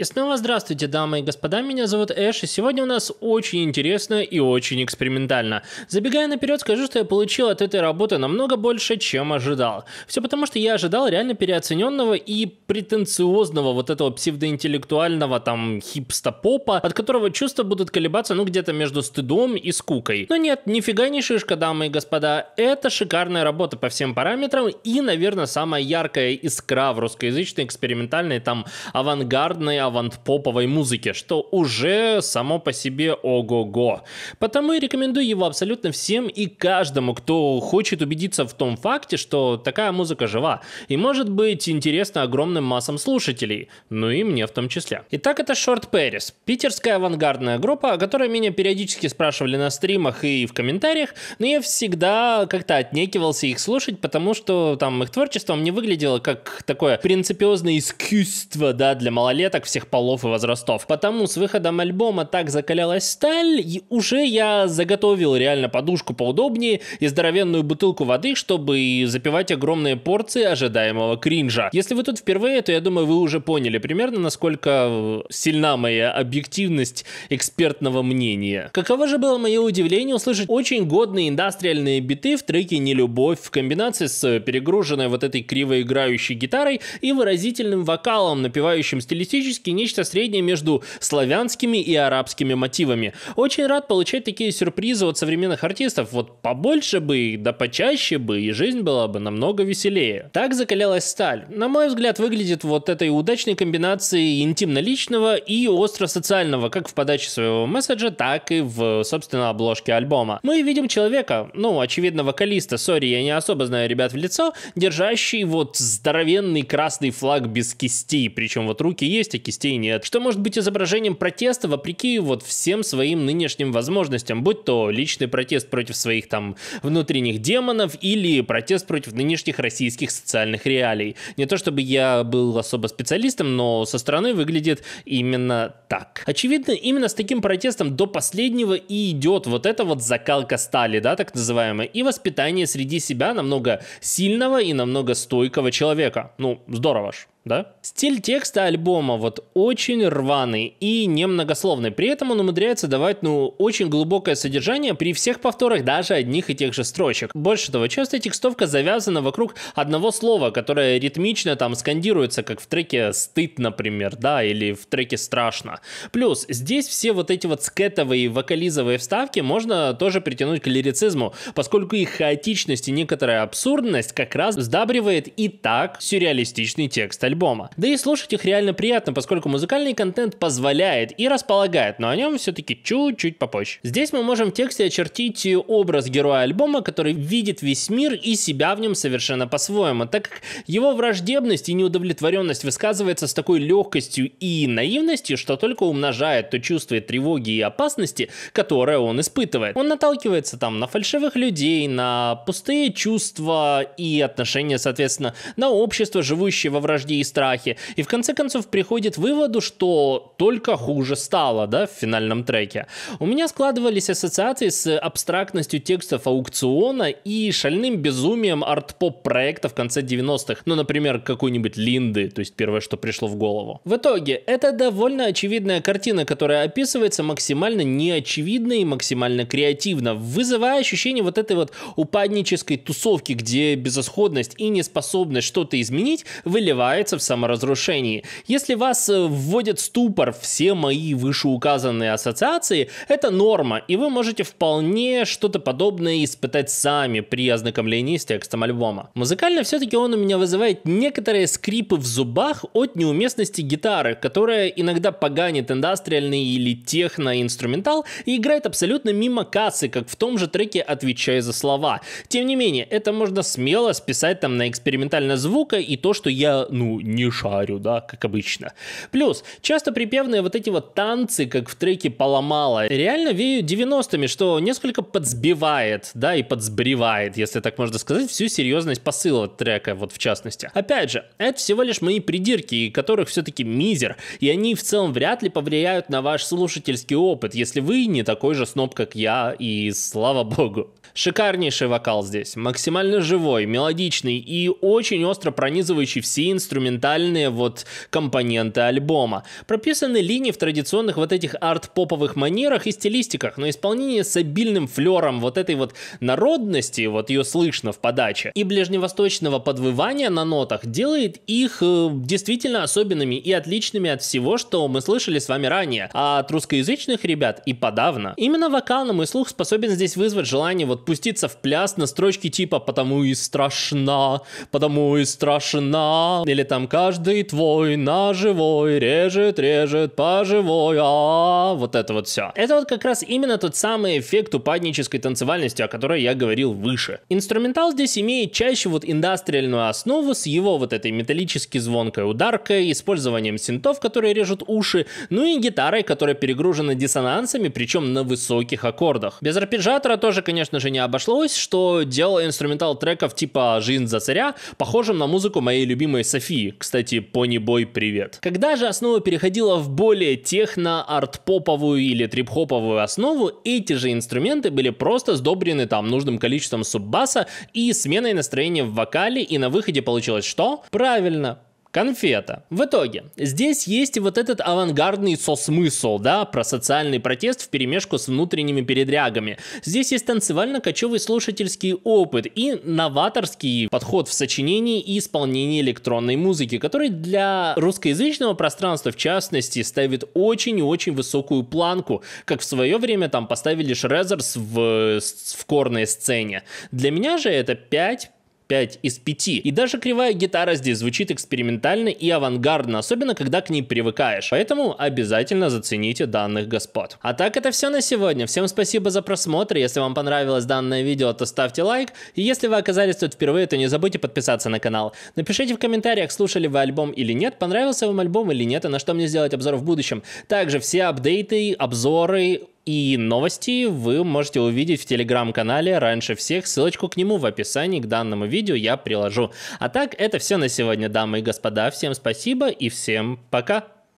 И снова здравствуйте, дамы и господа, меня зовут Эш, и сегодня у нас очень интересно и очень экспериментально. Забегая наперед, скажу, что я получил от этой работы намного больше, чем ожидал. Все потому, что я ожидал реально переоцененного и претенциозного вот этого псевдоинтеллектуального там хипста-попа, от которого чувства будут колебаться ну где-то между стыдом и скукой. Но нет, нифига не шишка, дамы и господа, это шикарная работа по всем параметрам и, наверное, самая яркая искра в русскоязычной экспериментальной там авангардной авант-поповой музыки, что уже само по себе ого-го. Потому и рекомендую его абсолютно всем и каждому, кто хочет убедиться в том факте, что такая музыка жива и может быть интересна огромным массам слушателей, ну и мне в том числе. Итак, это Short Paris, питерская авангардная группа, о которой меня периодически спрашивали на стримах и в комментариях, но я всегда как-то отнекивался их слушать, потому что там их творчество мне выглядело как такое принципиозное искусство, да, для малолеток всех всех полов и возрастов. Потому с выходом альбома «Так закалялась сталь» и уже я заготовил реально подушку поудобнее и здоровенную бутылку воды, чтобы запивать огромные порции ожидаемого кринжа. Если вы тут впервые, то я думаю, вы уже поняли примерно, насколько э, сильна моя объективность экспертного мнения. Каково же было мое удивление услышать очень годные индастриальные биты в треке «Нелюбовь» в комбинации с перегруженной вот этой криво играющей гитарой и выразительным вокалом, напевающим стилистически практически нечто среднее между славянскими и арабскими мотивами. Очень рад получать такие сюрпризы от современных артистов. Вот побольше бы, да почаще бы, и жизнь была бы намного веселее. Так закалялась сталь. На мой взгляд, выглядит вот этой удачной комбинацией интимно-личного и остро-социального, как в подаче своего месседжа, так и в, собственно, обложке альбома. Мы видим человека, ну, очевидно, вокалиста, сори, я не особо знаю ребят в лицо, держащий вот здоровенный красный флаг без кисти, причем вот руки есть, такие кистей нет, что может быть изображением протеста вопреки вот всем своим нынешним возможностям, будь то личный протест против своих там внутренних демонов или протест против нынешних российских социальных реалий. Не то чтобы я был особо специалистом, но со стороны выглядит именно так. Очевидно, именно с таким протестом до последнего и идет вот эта вот закалка стали, да, так называемая, и воспитание среди себя намного сильного и намного стойкого человека. Ну, здорово ж да? Стиль текста альбома вот очень рваный и немногословный. При этом он умудряется давать, ну, очень глубокое содержание при всех повторах даже одних и тех же строчек. Больше того, часто текстовка завязана вокруг одного слова, которое ритмично там скандируется, как в треке «Стыд», например, да, или в треке «Страшно». Плюс здесь все вот эти вот скетовые вокализовые вставки можно тоже притянуть к лирицизму, поскольку их хаотичность и некоторая абсурдность как раз сдабривает и так сюрреалистичный текст альбома. Да и слушать их реально приятно, поскольку музыкальный контент позволяет и располагает, но о нем все-таки чуть-чуть попозже. Здесь мы можем в тексте очертить образ героя альбома, который видит весь мир и себя в нем совершенно по-своему, так как его враждебность и неудовлетворенность высказывается с такой легкостью и наивностью, что только умножает то чувство тревоги и опасности, которое он испытывает. Он наталкивается там на фальшивых людей, на пустые чувства и отношения, соответственно, на общество, живущее во вражде и страхи. И в конце концов приходит выводу, что только хуже стало, да, в финальном треке. У меня складывались ассоциации с абстрактностью текстов аукциона и шальным безумием арт-поп проекта в конце 90-х. Ну, например, какой-нибудь Линды, то есть первое, что пришло в голову. В итоге, это довольно очевидная картина, которая описывается максимально неочевидно и максимально креативно, вызывая ощущение вот этой вот упаднической тусовки, где безысходность и неспособность что-то изменить выливается нуждается в саморазрушении. Если вас э, вводит ступор все мои вышеуказанные ассоциации, это норма, и вы можете вполне что-то подобное испытать сами при ознакомлении с текстом альбома. Музыкально все-таки он у меня вызывает некоторые скрипы в зубах от неуместности гитары, которая иногда поганит индастриальный или техно-инструментал и играет абсолютно мимо кассы, как в том же треке «Отвечая за слова». Тем не менее, это можно смело списать там на экспериментально звука и то, что я, ну, не шарю, да, как обычно. Плюс, часто припевные вот эти вот танцы, как в треке «Поломала», реально веют 90-ми, что несколько подсбивает, да, и подсбревает, если так можно сказать, всю серьезность посыла трека, вот в частности. Опять же, это всего лишь мои придирки, которых все-таки мизер, и они в целом вряд ли повлияют на ваш слушательский опыт, если вы не такой же сноб, как я, и слава богу. Шикарнейший вокал здесь, максимально живой, мелодичный и очень остро пронизывающий все инструментальные вот компоненты альбома. Прописаны линии в традиционных вот этих арт-поповых манерах и стилистиках, но исполнение с обильным флером вот этой вот народности, вот ее слышно в подаче, и ближневосточного подвывания на нотах делает их э, действительно особенными и отличными от всего, что мы слышали с вами ранее, а от русскоязычных ребят и подавно. Именно вокалом и слух способен здесь вызвать желание вот вот пуститься в пляс на строчке типа «потому и страшна, потому и страшна», или там «каждый твой на живой режет, режет по живой, а вот это вот все. Это вот как раз именно тот самый эффект упаднической танцевальности, о которой я говорил выше. Инструментал здесь имеет чаще вот индастриальную основу с его вот этой металлически звонкой ударкой, использованием синтов, которые режут уши, ну и гитарой, которая перегружена диссонансами, причем на высоких аккордах. Без арпеджатора тоже, конечно же, не обошлось, что делал инструментал треков типа «Жизнь за царя», похожим на музыку моей любимой Софии. Кстати, Пони Бой, привет. Когда же основа переходила в более техно, арт-поповую или трип-хоповую основу, эти же инструменты были просто сдобрены там нужным количеством суббаса и сменой настроения в вокале, и на выходе получилось что? Правильно, Конфета. В итоге, здесь есть вот этот авангардный со сосмысл, да, про социальный протест в перемешку с внутренними передрягами. Здесь есть танцевально-кочевый слушательский опыт и новаторский подход в сочинении и исполнении электронной музыки, который для русскоязычного пространства, в частности, ставит очень и очень высокую планку, как в свое время там поставили Шрезерс в, э, в корной сцене. Для меня же это 5 5 из 5. И даже кривая гитара здесь звучит экспериментально и авангардно, особенно когда к ней привыкаешь. Поэтому обязательно зацените данных господ. А так это все на сегодня. Всем спасибо за просмотр. Если вам понравилось данное видео, то ставьте лайк. И если вы оказались тут впервые, то не забудьте подписаться на канал. Напишите в комментариях, слушали вы альбом или нет, понравился вам альбом или нет, и на что мне сделать обзор в будущем. Также все апдейты, обзоры, и новости вы можете увидеть в телеграм-канале раньше всех. Ссылочку к нему в описании к данному видео я приложу. А так, это все на сегодня, дамы и господа. Всем спасибо и всем пока!